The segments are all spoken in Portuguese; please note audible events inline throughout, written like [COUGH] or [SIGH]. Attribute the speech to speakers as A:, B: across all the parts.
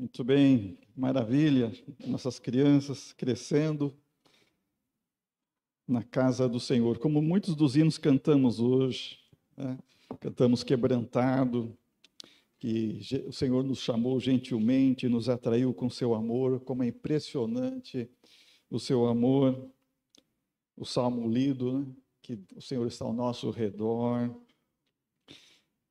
A: Muito bem, maravilha, nossas crianças crescendo na casa do Senhor. Como muitos dos hinos cantamos hoje, né? cantamos quebrantado, que o Senhor nos chamou gentilmente, nos atraiu com seu amor, como é impressionante o seu amor. O salmo lido, né? que o Senhor está ao nosso redor,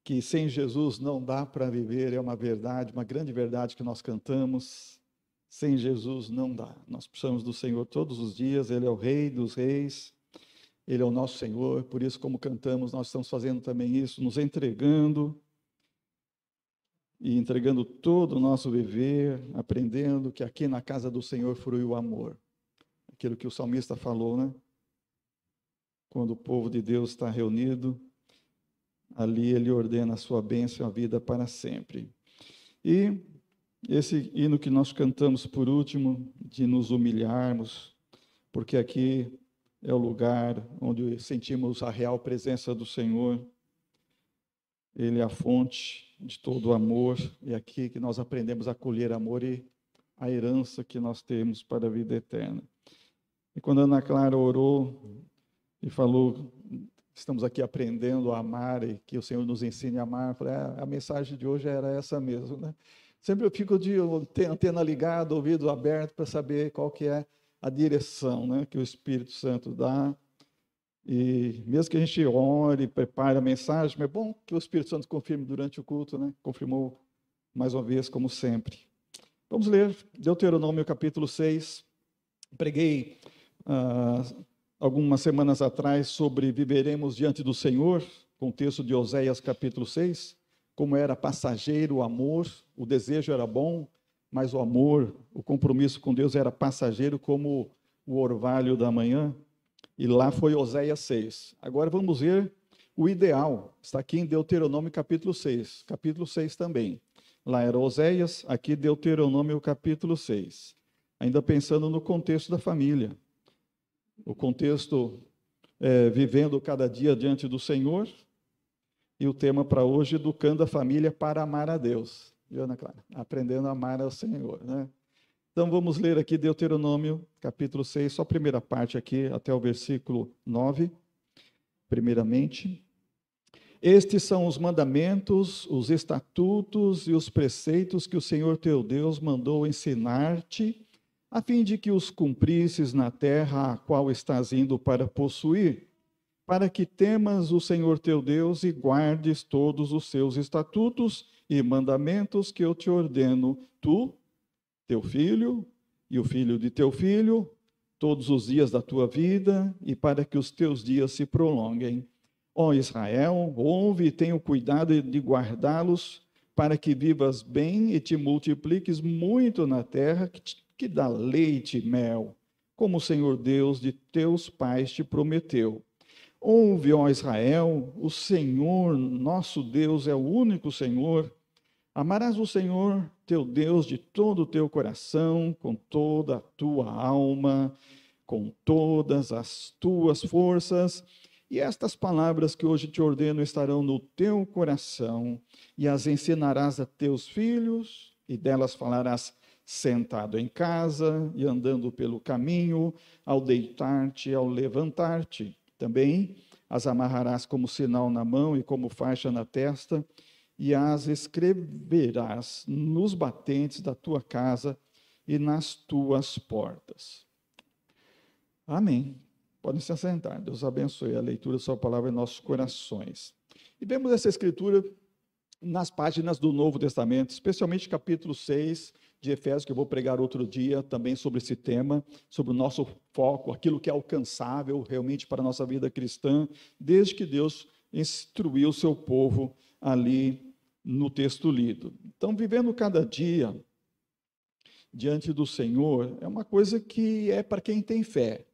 A: que sem Jesus não dá para viver, é uma verdade, uma grande verdade que nós cantamos. Sem Jesus não dá. Nós precisamos do Senhor todos os dias, Ele é o Rei dos Reis, Ele é o nosso Senhor. Por isso, como cantamos, nós estamos fazendo também isso, nos entregando e entregando todo o nosso viver, aprendendo que aqui na casa do Senhor frui o amor. Aquilo que o salmista falou, né? Quando o povo de Deus está reunido, ali ele ordena a sua bênção a vida para sempre. E esse hino que nós cantamos por último, de nos humilharmos, porque aqui é o lugar onde sentimos a real presença do Senhor. Ele é a fonte de todo o amor, e é aqui que nós aprendemos a colher amor e a herança que nós temos para a vida eterna. E quando Ana Clara orou e falou estamos aqui aprendendo a amar e que o Senhor nos ensine a amar. Falei, ah, a mensagem de hoje era essa mesmo, né? Sempre eu fico de antena ligada, ouvido aberto para saber qual que é a direção, né, que o Espírito Santo dá. E mesmo que a gente ore, prepare a mensagem, mas é bom que o Espírito Santo confirme durante o culto, né? Confirmou mais uma vez, como sempre. Vamos ler Deuteronômio capítulo 6. Preguei uh, algumas semanas atrás sobre viveremos diante do Senhor, contexto de Oséias capítulo 6, como era passageiro o amor, o desejo era bom, mas o amor, o compromisso com Deus era passageiro como o orvalho da manhã. E lá foi Oséias 6. Agora vamos ver o ideal. Está aqui em Deuteronômio capítulo 6, capítulo 6 também. Lá era Oséias, aqui Deuteronômio capítulo 6. Ainda pensando no contexto da família o contexto é, Vivendo Cada Dia Diante do Senhor, e o tema para hoje, é Educando a Família para Amar a Deus. E Ana Clara, aprendendo a amar ao Senhor, né? Então vamos ler aqui Deuteronômio, capítulo 6, só a primeira parte aqui, até o versículo 9, primeiramente. Estes são os mandamentos, os estatutos e os preceitos que o Senhor teu Deus mandou ensinar-te a fim de que os cumprisses na terra a qual estás indo para possuir, para que temas o Senhor teu Deus e guardes todos os seus estatutos e mandamentos que eu te ordeno, tu, teu filho e o filho de teu filho, todos os dias da tua vida e para que os teus dias se prolonguem. Ó Israel, ouve e tenha o cuidado de guardá-los, para que vivas bem e te multipliques muito na terra que te que dá leite e mel, como o Senhor Deus de teus pais te prometeu. Ouve, ó Israel, o Senhor, nosso Deus, é o único Senhor. Amarás o Senhor, teu Deus, de todo o teu coração, com toda a tua alma, com todas as tuas forças. E estas palavras que hoje te ordeno estarão no teu coração, e as ensinarás a teus filhos, e delas falarás sentado em casa e andando pelo caminho, ao deitar-te e ao levantar-te. Também as amarrarás como sinal na mão e como faixa na testa, e as escreverás nos batentes da tua casa e nas tuas portas. Amém. Podem se assentar. Deus abençoe a leitura da sua palavra em nossos corações. E vemos essa escritura nas páginas do Novo Testamento, especialmente capítulo 6, de Efésios, que eu vou pregar outro dia também sobre esse tema, sobre o nosso foco, aquilo que é alcançável realmente para a nossa vida cristã, desde que Deus instruiu o seu povo ali no texto lido. Então, vivendo cada dia diante do Senhor é uma coisa que é para quem tem fé.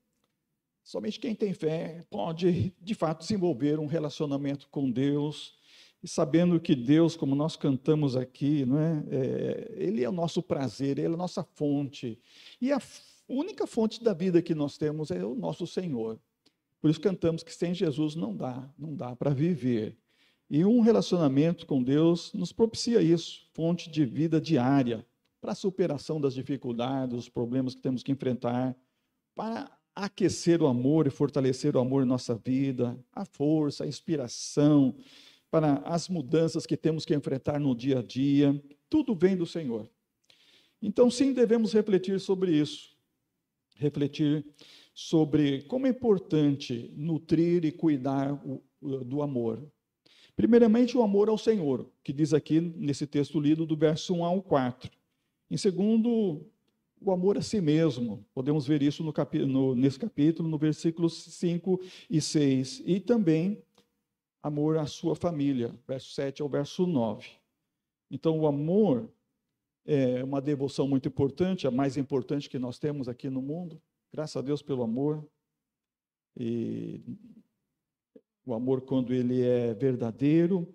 A: Somente quem tem fé pode, de fato, desenvolver um relacionamento com Deus e sabendo que Deus, como nós cantamos aqui, não é? é ele é o nosso prazer, ele é a nossa fonte. E a única fonte da vida que nós temos é o nosso Senhor. Por isso cantamos que sem Jesus não dá, não dá para viver. E um relacionamento com Deus nos propicia isso, fonte de vida diária, para a superação das dificuldades, dos problemas que temos que enfrentar, para aquecer o amor e fortalecer o amor em nossa vida, a força, a inspiração, para as mudanças que temos que enfrentar no dia a dia, tudo vem do Senhor. Então, sim, devemos refletir sobre isso, refletir sobre como é importante nutrir e cuidar do amor. Primeiramente, o amor ao Senhor, que diz aqui nesse texto lido do verso 1 ao 4. Em segundo, o amor a si mesmo. Podemos ver isso no capi no, nesse capítulo, no versículos 5 e 6. E também amor à sua família, verso 7 ao verso 9. Então, o amor é uma devoção muito importante, a mais importante que nós temos aqui no mundo. Graças a Deus pelo amor. E o amor, quando ele é verdadeiro,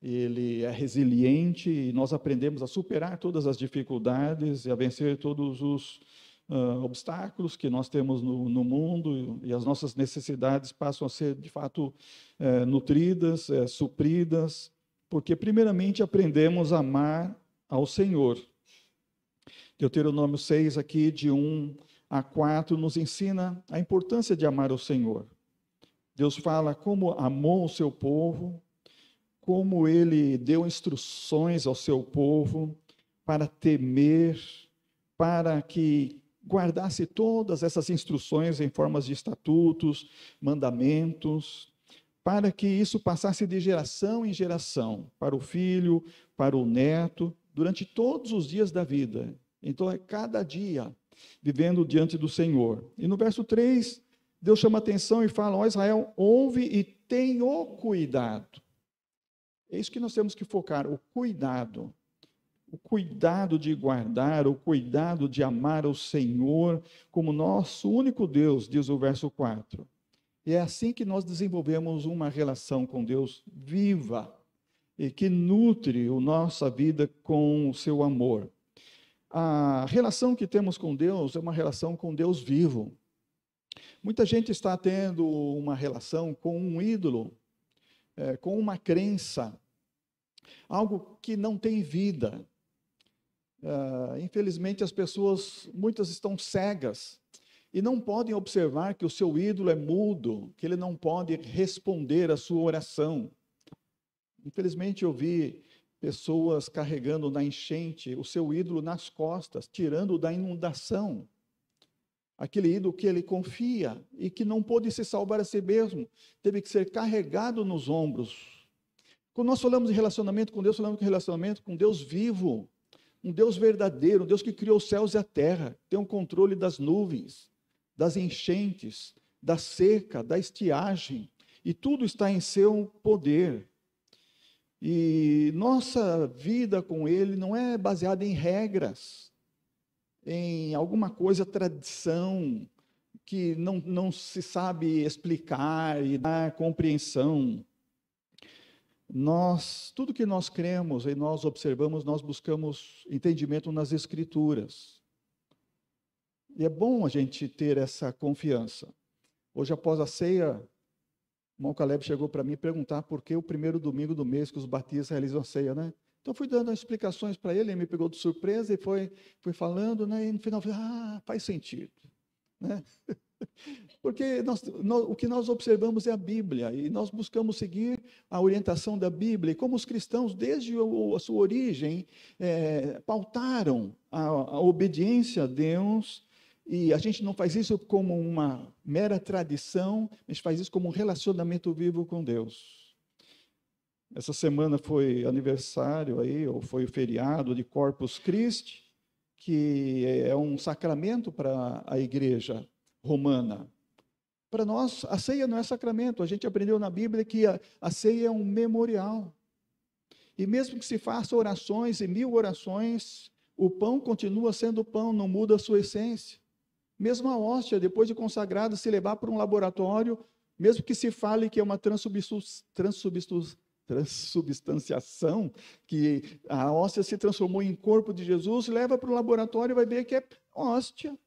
A: ele é resiliente, e nós aprendemos a superar todas as dificuldades e a vencer todos os uh, obstáculos que nós temos no, no, mundo e as nossas necessidades passam a ser, de fato, eh, nutridas, eh, supridas, porque, primeiramente, aprendemos a amar ao Senhor. Deuteronômio 6, aqui, de 1 a 4, nos ensina a importância de amar ao Senhor. Deus fala como amou o seu povo, como ele deu instruções ao seu povo para temer, para que guardasse todas essas instruções em formas de estatutos, mandamentos, para que isso passasse de geração em geração, para o filho, para o neto, durante todos os dias da vida. Então é cada dia vivendo diante do Senhor. E no verso 3, Deus chama atenção e fala: Ó Israel, ouve e tenha cuidado. É isso que nós temos que focar, o cuidado o cuidado de guardar, o cuidado de amar o Senhor como nosso único Deus, diz o verso 4. E é assim que nós desenvolvemos uma relação com Deus viva e que nutre a nossa vida com o seu amor. A relação que temos com Deus é uma relação com Deus vivo. Muita gente está tendo uma relação com um ídolo, é, com uma crença, algo que não tem vida, Uh, infelizmente, as pessoas, muitas estão cegas e não podem observar que o seu ídolo é mudo, que ele não pode responder à sua oração. Infelizmente, eu vi pessoas carregando na enchente o seu ídolo nas costas, tirando da inundação. Aquele ídolo que ele confia e que não pôde se salvar a si mesmo, teve que ser carregado nos ombros. Quando nós falamos de relacionamento com Deus, falamos de relacionamento com Deus vivo, um Deus verdadeiro, um Deus que criou os céus e a terra, tem o um controle das nuvens, das enchentes, da seca, da estiagem, e tudo está em seu poder. E nossa vida com Ele não é baseada em regras, em alguma coisa, tradição, que não, não se sabe explicar e dar compreensão nós, tudo que nós cremos e nós observamos, nós buscamos entendimento nas Escrituras. E é bom a gente ter essa confiança. Hoje, após a ceia, o Caleb chegou para mim perguntar por que o primeiro domingo do mês que os batistas realizam a ceia, né? Então, fui dando explicações para ele, ele me pegou de surpresa e foi, foi falando, né? E no final, falei, ah, faz sentido, né? [LAUGHS] Porque nós, nós, o que nós observamos é a Bíblia e nós buscamos seguir a orientação da Bíblia. E como os cristãos, desde o, a sua origem, é, pautaram a, a, obediência a Deus. E a gente não faz isso como uma mera tradição, a gente faz isso como um relacionamento vivo com Deus. Essa semana foi aniversário aí, ou foi o feriado de Corpus Christi, que é um sacramento para a igreja romana. Para nós, a ceia não é sacramento. A gente aprendeu na Bíblia que a, a ceia é um memorial. E mesmo que se faça orações e mil orações, o pão continua sendo pão, não muda a sua essência. Mesmo a hóstia, depois de consagrada, se levar para um laboratório, mesmo que se fale que é uma transubstanciação, que a hóstia se transformou em corpo de Jesus, leva para o laboratório e vai ver que é hóstia.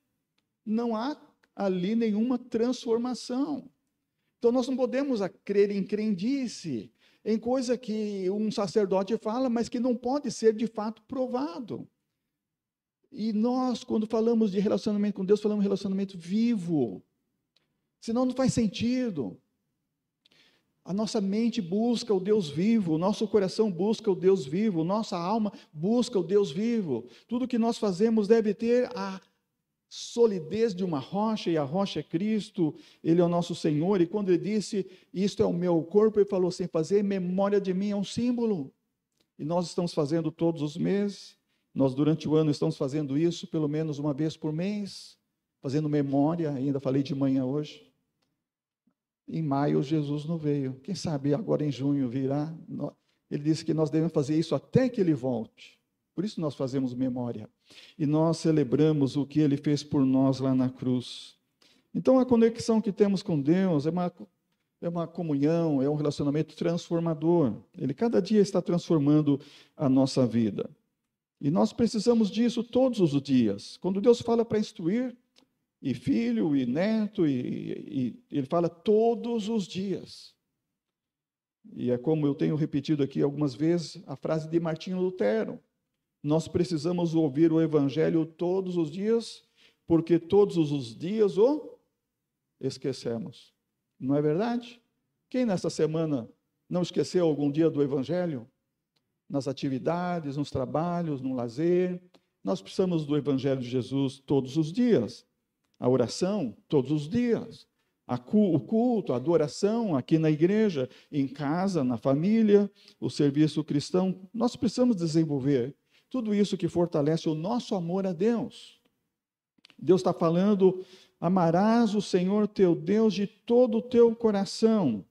A: Não há ali nenhuma transformação. Então nós não podemos crer em crendice, em coisa que um sacerdote fala, mas que não pode ser de fato provado. E nós, quando falamos de relacionamento com Deus, falamos de relacionamento vivo. Senão não faz sentido. A nossa mente busca o Deus vivo, o nosso coração busca o Deus vivo, nossa alma busca o Deus vivo. Tudo que nós fazemos deve ter a solidez de uma rocha, e a rocha é Cristo, Ele é o nosso Senhor. E quando ele disse, Isto é o meu corpo, ele falou assim: Fazer memória de mim é um símbolo. E nós estamos fazendo todos os meses, nós durante o ano estamos fazendo isso pelo menos uma vez por mês, fazendo memória. Ainda falei de manhã hoje. Em maio Jesus não veio, quem sabe agora em junho virá. Ele disse que nós devemos fazer isso até que ele volte. Por isso nós fazemos memória. E nós celebramos o que ele fez por nós lá na cruz. Então a conexão que temos com Deus é uma, é uma comunhão, é um relacionamento transformador. Ele cada dia está transformando a nossa vida. E nós precisamos disso todos os dias. Quando Deus fala para instruir, e filho, e neto, e, e ele fala todos os dias. E é como eu tenho repetido aqui algumas vezes a frase de Martinho Lutero: nós precisamos ouvir o Evangelho todos os dias, porque todos os dias o esquecemos. Não é verdade? Quem nessa semana não esqueceu algum dia do Evangelho? Nas atividades, nos trabalhos, no lazer. Nós precisamos do Evangelho de Jesus todos os dias. A oração, todos os dias. o culto, a adoração aqui na igreja, em casa, na família, o serviço cristão. Nós precisamos desenvolver tudo isso que fortalece o nosso amor a Deus. Deus está falando: amarás o Senhor teu Deus de todo o teu coração.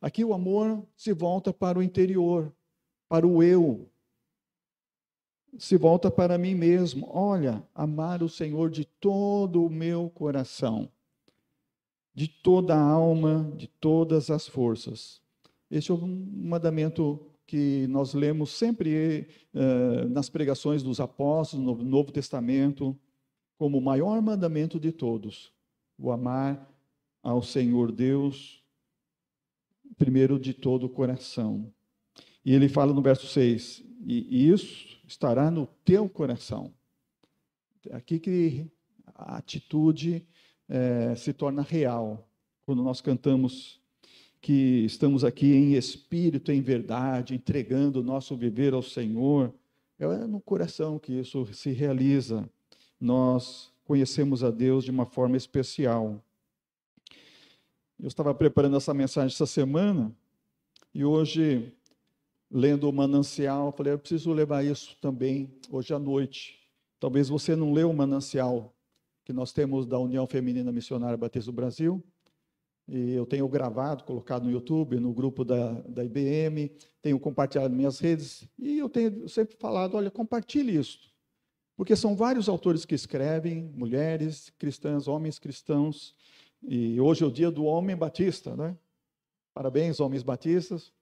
A: Aqui o amor se volta para o interior, para o eu, se volta para mim mesmo. Olha, amar o Senhor de todo o meu coração, de toda a alma, de todas as forças. Este é um mandamento que nós lemos sempre eh, nas pregações dos apóstolos, no Novo Testamento, como o maior mandamento de todos, o amar ao Senhor Deus, primeiro de todo o coração. E ele fala no verso 6, e, isso estará no teu coração. É aqui que a atitude eh, se torna real, quando nós cantamos que estamos aqui em espírito, em verdade, entregando o nosso viver ao Senhor. É no coração que isso se realiza. Nós conhecemos a Deus de uma forma especial. Eu estava preparando essa mensagem essa semana e hoje, lendo o manancial, falei: eu preciso levar isso também hoje à noite. Talvez você não leu o manancial que nós temos da União Feminina Missionária Batista do Brasil e eu tenho gravado, colocado no YouTube, no grupo da, da IBM, tenho compartilhado nas minhas redes, e eu tenho sempre falado: olha, compartilhe isso. Porque são vários autores que escrevem, mulheres cristãs, homens cristãos, e hoje é o dia do homem batista, né? Parabéns, homens batistas.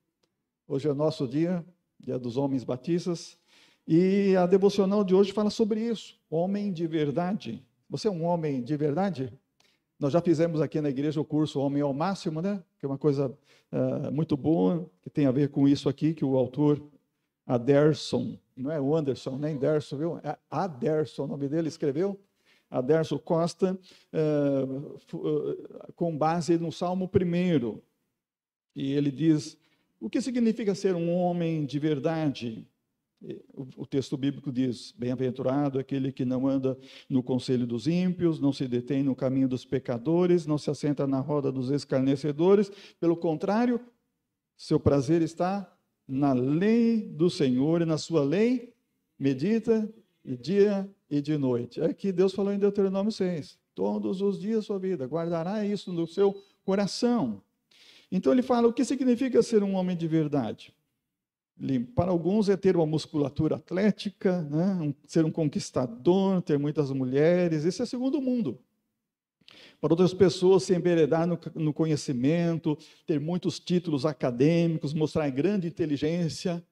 A: Hoje é o nosso dia, dia dos homens batistas. E a devocional de hoje fala sobre isso: homem de verdade. Você é um homem de verdade? Nós já fizemos aqui na igreja o curso Homem ao Máximo, né? Que é uma coisa uh, muito boa, que tem a ver com isso aqui, que o autor Aderson, não é o Anderson, nem Derson, viu? É Aderson, o nome dele, escreveu. Aderson Costa, uh, uh, com base no Salmo 1. E ele diz: O que significa ser um homem de verdade? O texto bíblico diz: Bem-aventurado aquele que não anda no conselho dos ímpios, não se detém no caminho dos pecadores, não se assenta na roda dos escarnecedores. Pelo contrário, seu prazer está na lei do Senhor e na sua lei medita de dia e de noite. É que Deus falou em Deuteronômio 6. Todos os dias da sua vida, guardará isso no seu coração. Então ele fala: o que significa ser um homem de verdade? Para alguns é ter uma musculatura atlética, né? um, ser um conquistador, ter muitas mulheres, Esse é segundo mundo. Para outras pessoas, se emberedar no, no conhecimento, ter muitos títulos acadêmicos, mostrar grande inteligência.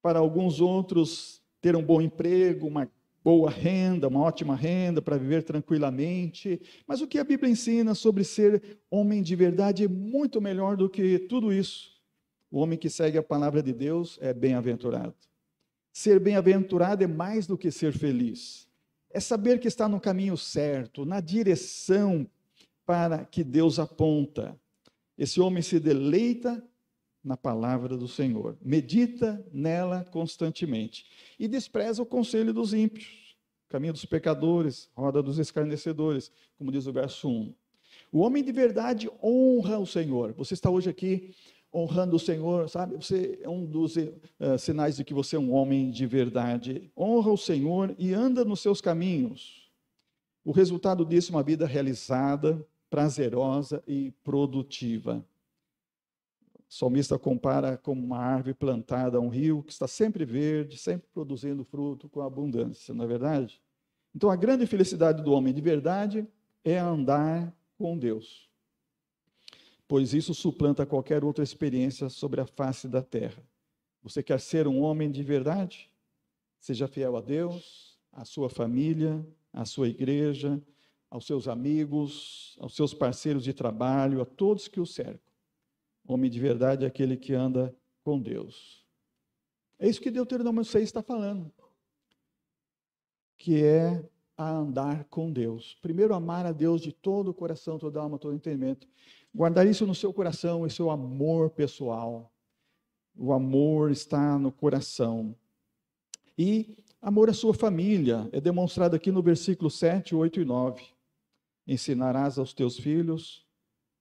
A: Para alguns outros, ter um bom emprego, uma boa renda, uma ótima renda para viver tranquilamente. Mas o que a Bíblia ensina sobre ser homem de verdade é muito melhor do que tudo isso. O homem que segue a palavra de Deus é bem-aventurado. Ser bem-aventurado é mais do que ser feliz. É saber que está no caminho certo, na direção para que Deus aponta. Esse homem se deleita na palavra do Senhor, medita nela constantemente e despreza o conselho dos ímpios, caminho dos pecadores, roda dos escarnecedores, como diz o verso 1. O homem de verdade honra o Senhor. Você está hoje aqui honrando o Senhor, sabe? Você é um dos uh, sinais de que você é um homem de verdade. Honra o Senhor e anda nos seus caminhos. O resultado disso é uma vida realizada, prazerosa e produtiva. O salmista compara com uma árvore plantada a um rio que está sempre verde, sempre produzindo fruto com abundância, não é verdade? Então, a grande felicidade do homem de verdade é andar com Deus pois isso suplanta qualquer outra experiência sobre a face da terra. Você quer ser um homem de verdade? Seja fiel a Deus, à sua família, à sua igreja, aos seus amigos, aos seus parceiros de trabalho, a todos que o cercam. Homem de verdade é aquele que anda com Deus. É isso que Deuteronômio 6 está falando, que é a andar com Deus. Primeiro, amar a Deus de todo o coração, toda a alma, todo o entendimento. Guardar isso no seu coração, esse é o amor pessoal. O amor está no coração. E amor à sua família é demonstrado aqui no versículo 7, 8 e 9. Ensinarás aos teus filhos,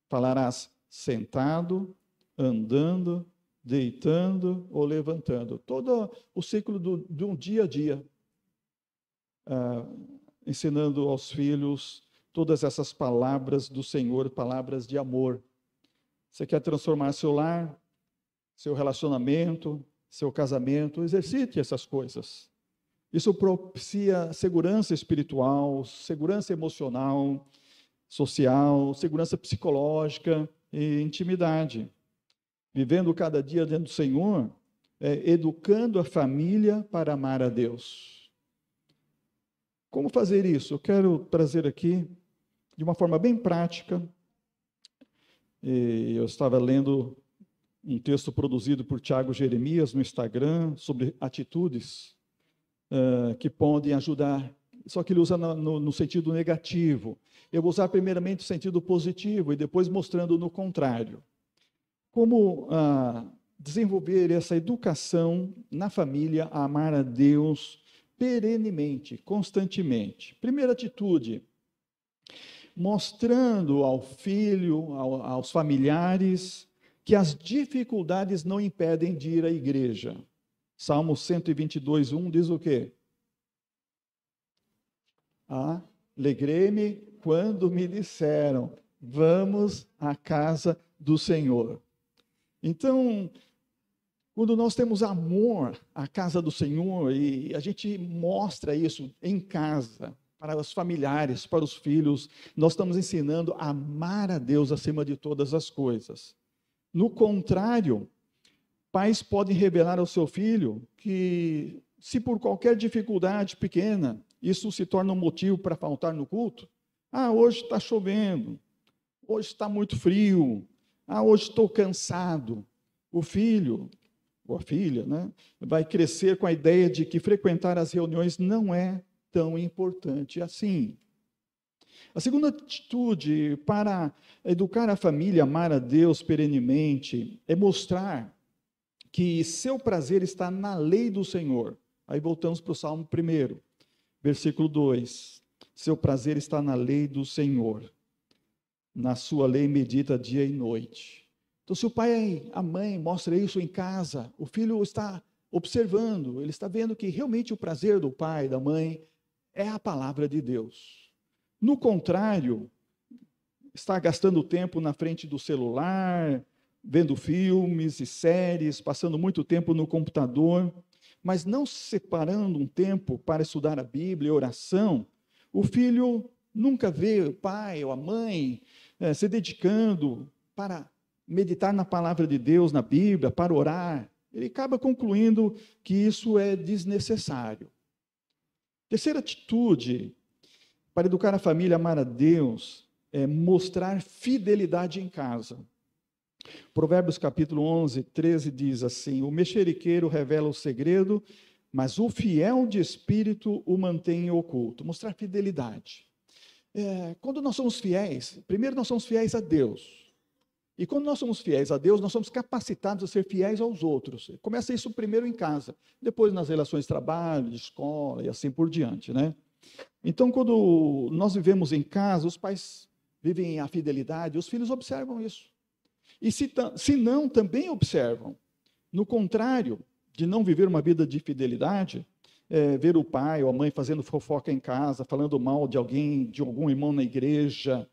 A: falarás sentado, andando, deitando ou levantando. Todo o ciclo do, de um dia a dia. Ah, ensinando aos filhos todas essas palavras do Senhor, palavras de amor. Você quer transformar seu lar, seu relacionamento, seu casamento, exercite essas coisas. Isso propicia segurança espiritual, segurança emocional, social, segurança psicológica e intimidade. Vivendo cada dia dentro do Senhor, é, educando a família para amar a Deus. Como fazer isso? Eu quero trazer aqui de uma forma bem prática. Eu estava lendo um texto produzido por Tiago Jeremias no Instagram sobre atitudes uh, que podem ajudar. Só que ele usa no, no, sentido negativo. Eu vou usar primeiramente o sentido positivo e depois mostrando no contrário. Como uh, desenvolver essa educação na família a amar a Deus perenemente, constantemente. Primeira atitude, mostrando ao filho, ao, aos familiares, que as dificuldades não impedem de ir à igreja. Salmo 122, 1 diz o quê? Alegrei-me quando me disseram, vamos à casa do Senhor. Então, quando nós temos amor à casa do Senhor e a gente mostra isso em casa, para os familiares, para os filhos. Nós estamos ensinando a amar a Deus acima de todas as coisas. No contrário, pais podem revelar ao seu filho que, se por qualquer dificuldade pequena, isso se torna um motivo para faltar no culto. Ah, hoje está chovendo. Hoje está muito frio. Ah, hoje estou cansado. O filho ou a filha, né, vai crescer com a ideia de que frequentar as reuniões não é tão importante assim. A segunda atitude para educar a família, amar a Deus perenemente, é mostrar que seu prazer está na lei do Senhor. Aí voltamos para o Salmo 1, versículo 2. Seu prazer está na lei do Senhor. Na sua lei medita dia e noite. Então, se o pai, a mãe mostra isso em casa, o filho está observando, ele está vendo que realmente o prazer do pai, da mãe, é a palavra de Deus. No contrário, está gastando tempo na frente do celular, vendo filmes e séries, passando muito tempo no computador, mas não separando um tempo para estudar a Bíblia e oração, o filho nunca vê o pai ou a mãe eh, se dedicando para meditar na palavra de Deus, na Bíblia, para orar. Ele acaba concluindo que isso é desnecessário. Terceira atitude para educar a família, amar a Deus, é mostrar fidelidade em casa. Provérbios capítulo 11, 13 diz assim: O mexeriqueiro revela o segredo, mas o fiel de espírito o mantém oculto. Mostrar fidelidade. É, quando nós somos fiéis, primeiro nós somos fiéis a Deus. E quando nós somos fiéis a Deus, nós somos capacitados a ser fiéis aos outros. Começa isso primeiro em casa, depois nas relações de trabalho, de escola e assim por diante, né? Então, quando nós vivemos em casa, os pais vivem a fidelidade, os filhos observam isso. E se, se não, também observam. No contrário de não viver uma vida de fidelidade, é, ver o pai ou a mãe fazendo fofoca em casa, falando mal de alguém, de algum irmão na igreja,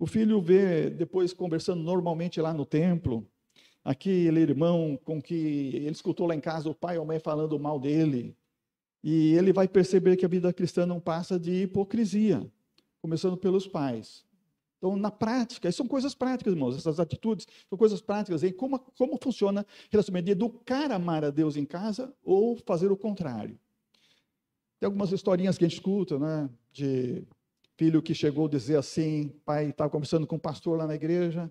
A: o filho vê depois conversando normalmente lá no templo, aquele irmão com que ele escutou lá em casa o pai ou a mãe falando mal dele, e ele vai perceber que a vida cristã não passa de hipocrisia, começando pelos pais. Então, na prática, são coisas práticas, irmãos, essas atitudes são coisas práticas. E como, como funciona o relacionamento de educar a amar a Deus em casa ou fazer o contrário? Tem algumas historinhas que a gente escuta, né? De filho que chegou dizer assim, pai, estava conversando com o um pastor lá na igreja,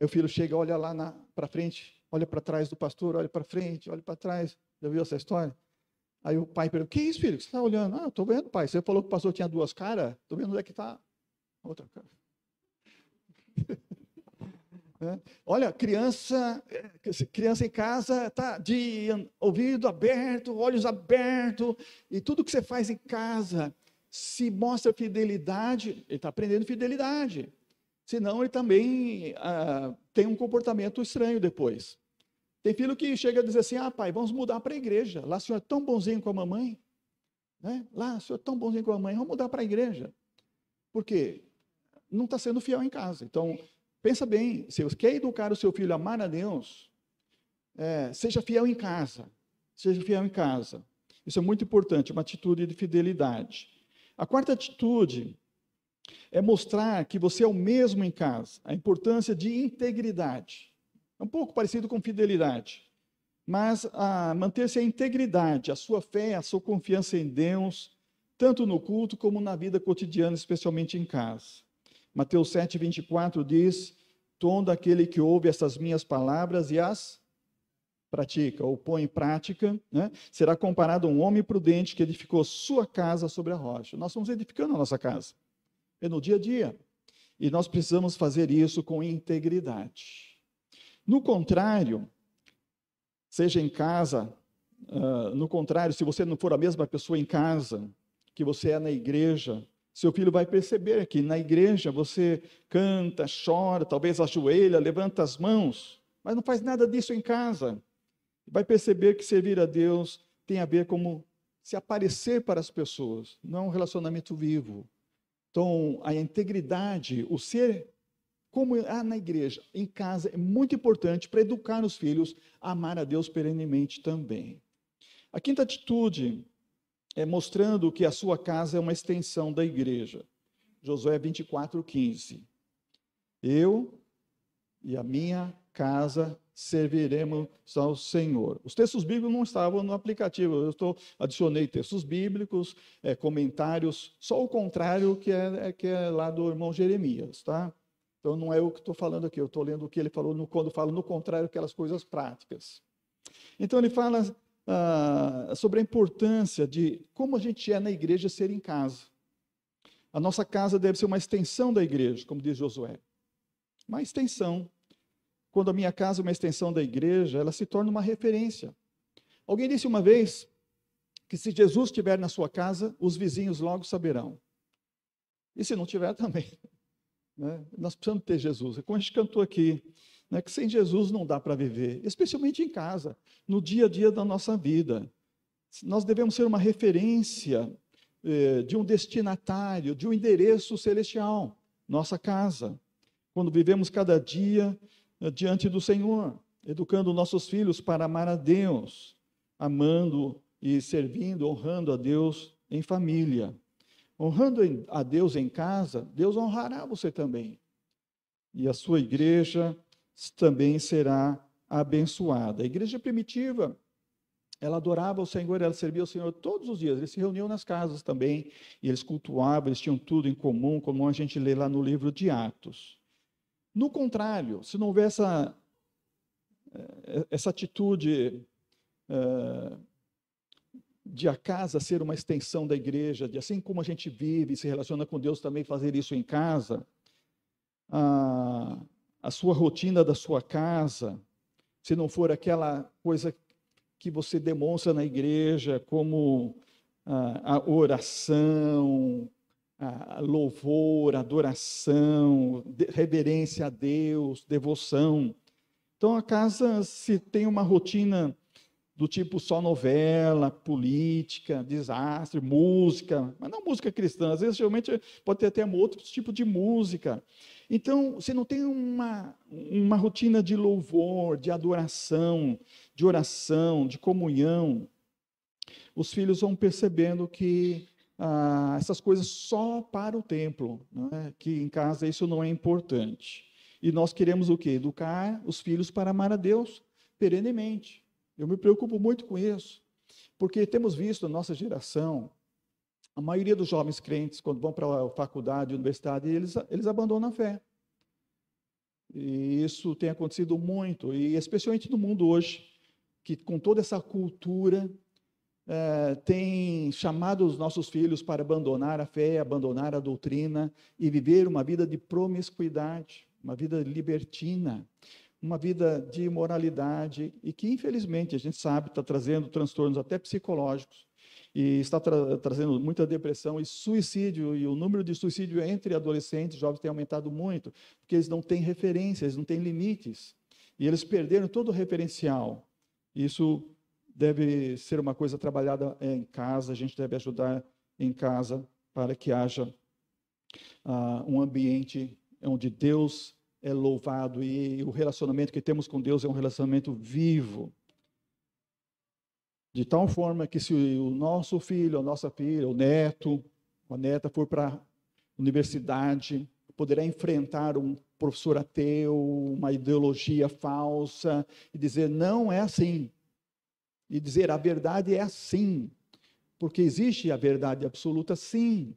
A: meu filho chega, olha lá para frente, olha para trás do pastor, olha para frente, olha para trás. Já viu essa história? Aí o pai pergunta, que isso, filho, que você está olhando? Ah, estou vendo, pai, você falou que o pastor tinha duas caras, estou vendo onde é que está a outra cara. [LAUGHS] Né? Olha, criança, eh, criança em casa está de ouvido aberto, olhos abertos, e tudo que você faz em casa se mostra fidelidade, ele está aprendendo fidelidade. Senão ele também ah, tem um comportamento estranho depois. Tem filho que chega a dizer assim: ah, pai, vamos mudar para a igreja. Lá o senhor é tão bonzinho com a mamãe. Né? Lá o senhor é tão bonzinho com a mamãe, vamos mudar para a igreja. Por quê? Não está sendo fiel em casa. Então, pensa bem: se você quer educar o seu filho a amar a Deus, é, seja fiel em casa. Seja fiel em casa. Isso é muito importante, uma atitude de fidelidade. A quarta atitude é mostrar que você é o mesmo em casa. A importância de integridade. É um pouco parecido com fidelidade. Mas ah, manter-se a integridade, a sua fé, a sua confiança em Deus, tanto no culto como na vida cotidiana, especialmente em casa. Mateus 7, 24 diz: Todo aquele que ouve essas minhas palavras e as pratica ou põe em prática, né, será comparado a um homem prudente que edificou sua casa sobre a rocha. Nós estamos edificando a nossa casa. É no dia a dia. E nós precisamos fazer isso com integridade. No contrário, seja em casa, uh, no contrário, se você não for a mesma pessoa em casa que você é na igreja, seu filho vai perceber que na igreja você canta, chora, talvez ajoelha, levanta as mãos, mas não faz nada disso em casa vai perceber que servir a Deus tem a ver como se aparecer para as pessoas, não é um relacionamento vivo. Então, a integridade, o ser como ah, na igreja, em casa, é muito importante para educar os filhos a amar a Deus perenemente também. A quinta atitude é mostrando que a sua casa é uma extensão da igreja. Josué 24, 15. Eu e a minha casa serviremos ao Senhor. Os textos bíblicos não estavam no aplicativo, eu estou, adicionei textos bíblicos, é, comentários, só o contrário que é, é, que é lá do irmão Jeremias, tá? Então não é o que estou falando aqui, eu estou lendo o que ele falou no, quando falo no contrário, aquelas coisas práticas. Então ele fala ah, sobre a importância de como a gente é na igreja ser em casa. A nossa casa deve ser uma extensão da igreja, como diz Josué. Uma extensão quando a minha casa é uma extensão da igreja, ela se torna uma referência. Alguém disse uma vez que se Jesus estiver na sua casa, os vizinhos logo saberão. E se não tiver [LAUGHS] também. Né? Nós precisamos ter Jesus. É como a gente cantou aqui, né? que sem Jesus não dá para viver, especialmente em casa, no dia a dia da nossa vida. Nós devemos ser uma referência eh, de um destinatário, de um endereço celestial, nossa casa. Quando vivemos cada dia diante do Senhor, educando nossos filhos para amar a Deus, amando e servindo, honrando a Deus em família. Honrando a Deus em casa, Deus honrará você também. E a sua igreja também será abençoada. A igreja primitiva, ela adorava o Senhor, ela servia o Senhor todos os dias. Eles se reuniam nas casas também, e eles cultuavam, eles tinham tudo em comum, como a gente lê lá no livro de Atos. No contrário, se não houver essa, eh, eh, essa atitude eh, de a casa ser uma extensão da igreja, de assim como a gente vive e se relaciona com Deus, também fazer isso em casa, a, a sua rotina da sua casa, se não for aquela coisa que você demonstra na igreja, como a, ah, a oração, louvor, adoração, reverência a Deus, devoção. Então, a casa, se tem uma rotina do tipo só novela, política, desastre, música, mas não música cristã, às vezes realmente pode ter até outro tipo de música. Então, se não tem uma, uma rotina de louvor, de adoração, de oração, de comunhão, os filhos vão percebendo que ah, essas coisas só para o templo, né? que em casa isso não é importante. E nós queremos o quê? Educar os filhos para amar a Deus perenemente. Eu me preocupo muito com isso, porque temos visto na nossa geração, a maioria dos jovens crentes, quando vão para a faculdade, universidade, eles, eles abandonam a fé. E isso tem acontecido muito, e especialmente no mundo hoje, que com toda essa cultura eh, tem chamado os nossos filhos para abandonar a fé, abandonar a doutrina e viver uma vida de promiscuidade, uma vida libertina, uma vida de imoralidade e que, infelizmente, a gente sabe está trazendo transtornos até psicológicos e está tra trazendo muita depressão e suicídio, e o número de suicídio entre adolescentes e jovens tem aumentado muito, porque eles não têm referências, não têm limites, e eles perderam todo o referencial. Isso deve ser uma coisa trabalhada eh, em casa, a gente deve ajudar em casa para que haja uh, um ambiente onde Deus é louvado e o relacionamento que temos com Deus é um relacionamento vivo. De tal forma que se o nosso filho, a nossa filha, o neto, a neta for para a universidade, poderá enfrentar um professor ateu, uma ideologia falsa e dizer: não é assim e dizer a verdade é assim, porque existe a verdade absoluta, sim.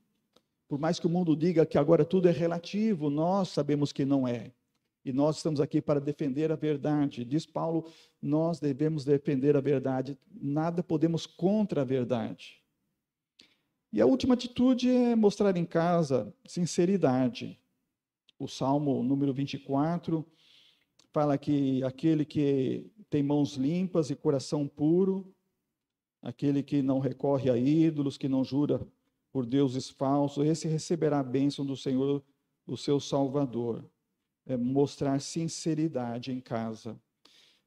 A: Por mais que o mundo diga que agora tudo é relativo, nós sabemos que não é. E nós estamos aqui para defender a verdade. Diz Paulo, nós devemos defender a verdade, nada podemos contra a verdade. E a última atitude é mostrar em casa sinceridade. O Salmo número 24 fala que aquele que tem mãos limpas e coração puro, aquele que não recorre a ídolos, que não jura por deuses falsos, esse receberá a bênção do Senhor, o seu Salvador. É mostrar sinceridade em casa.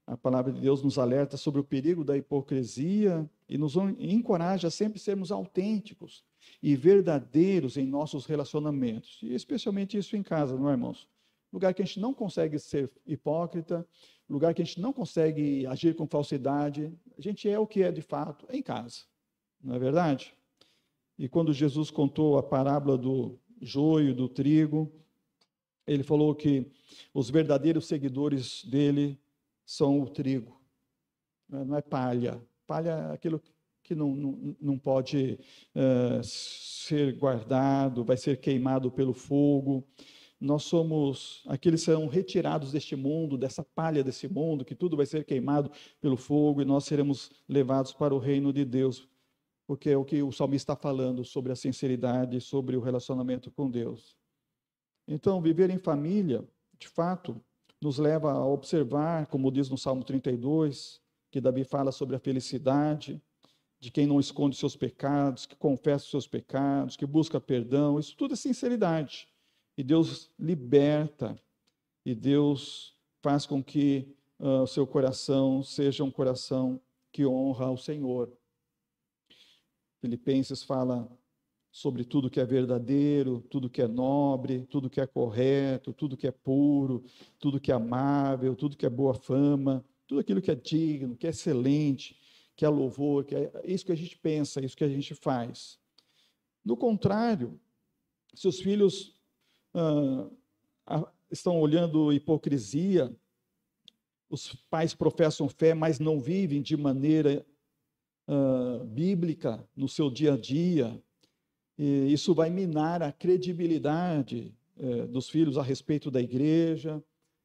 A: A palavra de Deus nos alerta sobre o perigo da hipocrisia e nos encoraja a sempre sermos autênticos e verdadeiros em nossos relacionamentos, e especialmente isso em casa, não é, irmãos? lugar que a gente não consegue ser hipócrita, lugar que a gente não consegue agir com falsidade. A gente é o que é de fato em casa, não é verdade? E quando Jesus contou a parábola do joio, do trigo, ele falou que os verdadeiros seguidores dele são o trigo, né? não é palha. Palha é aquilo que não, não, não pode uh, ser guardado, vai ser queimado pelo fogo nós somos aqueles que serão retirados deste mundo, dessa palha desse mundo, que tudo vai ser queimado pelo fogo e nós seremos levados para o reino de Deus, porque é o que o salmista está falando sobre a sinceridade, sobre o relacionamento com Deus. Então, viver em família, de fato, nos leva a observar, como diz no Salmo 32, que Davi fala sobre a felicidade, de quem não esconde seus pecados, que confessa os seus pecados, que busca perdão, isso tudo é sinceridade e Deus liberta, e Deus faz com que uh, o seu coração seja um coração que honra ao Senhor. Filipenses fala sobre tudo que é verdadeiro, tudo que é nobre, tudo que é correto, tudo que é puro, tudo que é amável, tudo que é boa fama, tudo aquilo que é digno, que é excelente, que é louvor, que é, é isso que a gente pensa, é isso que a gente faz. No contrário, se os filhos ah, estão olhando hipocrisia, os pais professam fé, mas não vivem de maneira ah, bíblica no seu dia a dia. E isso vai minar a credibilidade eh, dos filhos a respeito da igreja,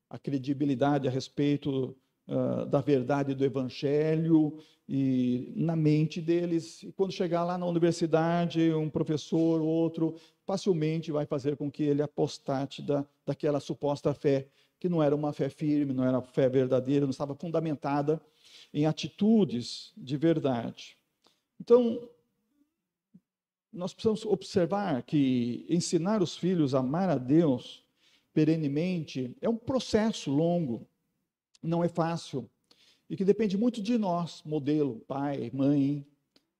A: a credibilidade a respeito Uh, da verdade do Evangelho e na mente deles. E quando chegar lá na universidade, um professor, outro, facilmente vai fazer com que ele apostate da, daquela suposta fé, que não era uma fé firme, não era uma fé verdadeira, não estava fundamentada em atitudes de verdade. Então, nós precisamos observar que ensinar os filhos a amar a Deus perenemente é um processo longo, não é fácil, e que depende muito de nós, modelo, pai, mãe,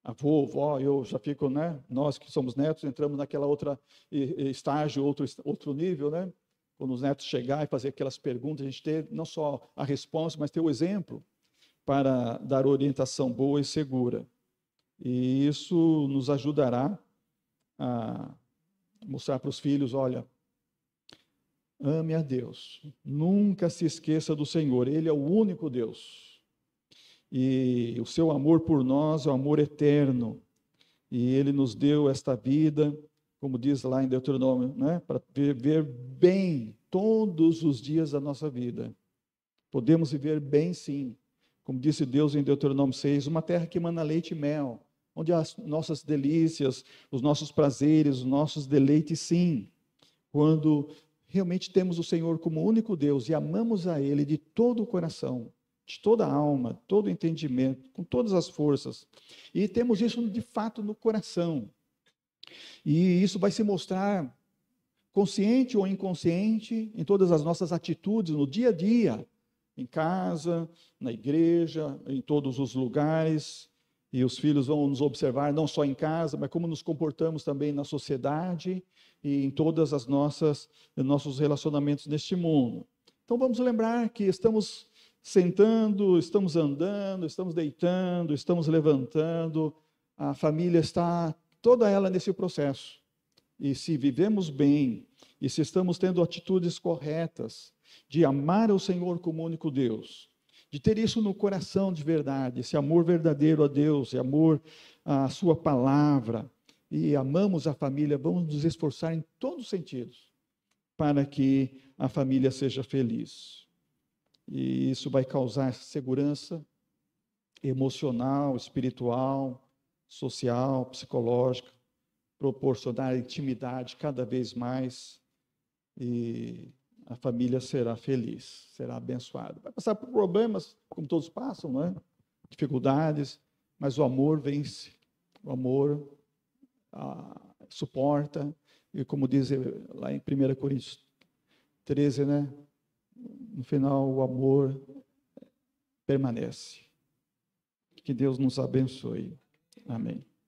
A: avô, vó, eu já fico, né? Nós que somos netos entramos naquela outra estágio, outro outro nível, né? Quando os netos chegar e fazer aquelas perguntas, a gente ter não só a resposta, mas ter o exemplo para dar orientação boa e segura. E isso nos ajudará a mostrar para os filhos, olha, ame a Deus, nunca se esqueça do Senhor, ele é o único Deus. E o seu amor por nós é o um amor eterno. E ele nos deu esta vida, como diz lá em Deuteronômio, né? para viver bem todos os dias da nossa vida. Podemos viver bem, sim. Como disse Deus em Deuteronômio 6, uma terra que emana leite e mel, onde as nossas delícias, os nossos prazeres, os nossos deleites, sim. Quando realmente temos o Senhor como único Deus e amamos a Ele de todo o coração, de toda a alma, todo o entendimento, com todas as forças. E temos isso de fato no coração. E isso vai se mostrar consciente ou inconsciente em todas as nossas atitudes no dia a dia, em casa, na igreja, em todos os lugares. E os filhos vão nos observar não só em casa, mas como nos comportamos também na sociedade e em todas as nossas nossos relacionamentos neste mundo. Então vamos lembrar que estamos sentando, estamos andando, estamos deitando, estamos levantando. A família está toda ela nesse processo. E se vivemos bem, e se estamos tendo atitudes corretas de amar o Senhor como único Deus, de ter isso no coração de verdade, esse amor verdadeiro a Deus, e amor à Sua palavra, e amamos a família, vamos nos esforçar em todos os sentidos para que a família seja feliz e isso vai causar segurança emocional, espiritual, social, psicológica, proporcionar intimidade cada vez mais e a família será feliz, será abençoada. Vai passar por problemas, como todos passam, não é? dificuldades, mas o amor vence, o amor ah, suporta, e como diz lá em 1 Coríntios 13, né? no final o amor permanece. Que Deus nos abençoe. Amém.